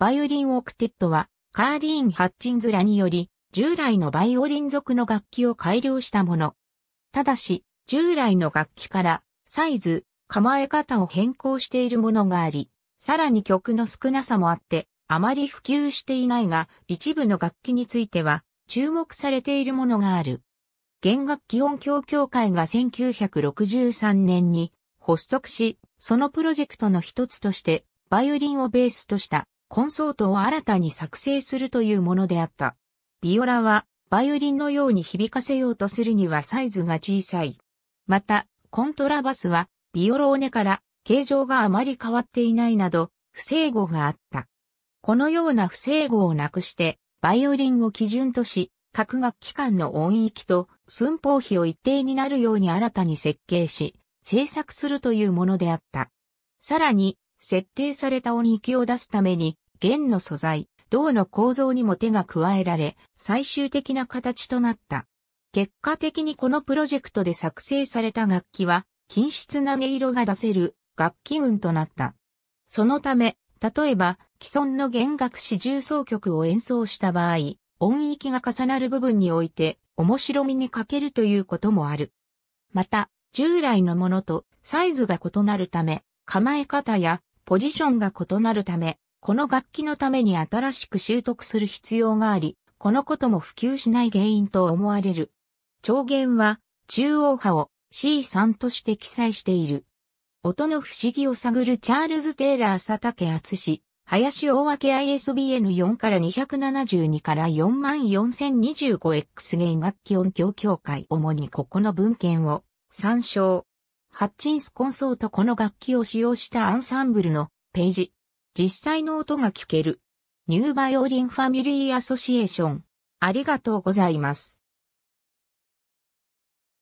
バイオリンオクテットは、カーリーン・ハッチンズらにより、従来のバイオリン族の楽器を改良したもの。ただし、従来の楽器から、サイズ、構え方を変更しているものがあり、さらに曲の少なさもあって、あまり普及していないが、一部の楽器については、注目されているものがある。弦楽器音響協会が1963年に発足し、そのプロジェクトの一つとして、バイオリンをベースとしたコンソートを新たに作成するというものであった。ビオラは、バイオリンのように響かせようとするにはサイズが小さい。また、コントラバスは、ビオローネから形状があまり変わっていないなど、不整合があった。このような不整合をなくして、バイオリンを基準とし、各楽器間の音域と寸法比を一定になるように新たに設計し、制作するというものであった。さらに、設定された音域を出すために、弦の素材、銅の構造にも手が加えられ、最終的な形となった。結果的にこのプロジェクトで作成された楽器は、均質な音色が出せる楽器群となった。そのため、例えば、既存の弦楽四重奏曲を演奏した場合、音域が重なる部分において、面白みに欠けるということもある。また、従来のものとサイズが異なるため、構え方やポジションが異なるため、この楽器のために新しく習得する必要があり、このことも普及しない原因と思われる。長弦は中央派を C3 として記載している。音の不思議を探るチャールズ・テイラー・佐竹厚氏、林大分 ISBN4 から272から4万 4025X 弦楽器音響協会主にここの文献を参照。ハッチンスコンソートこの楽器を使用したアンサンブルのページ。実際の音が聞ける。ニューバイオリンファミリーアソシエーション。ありがとうございます。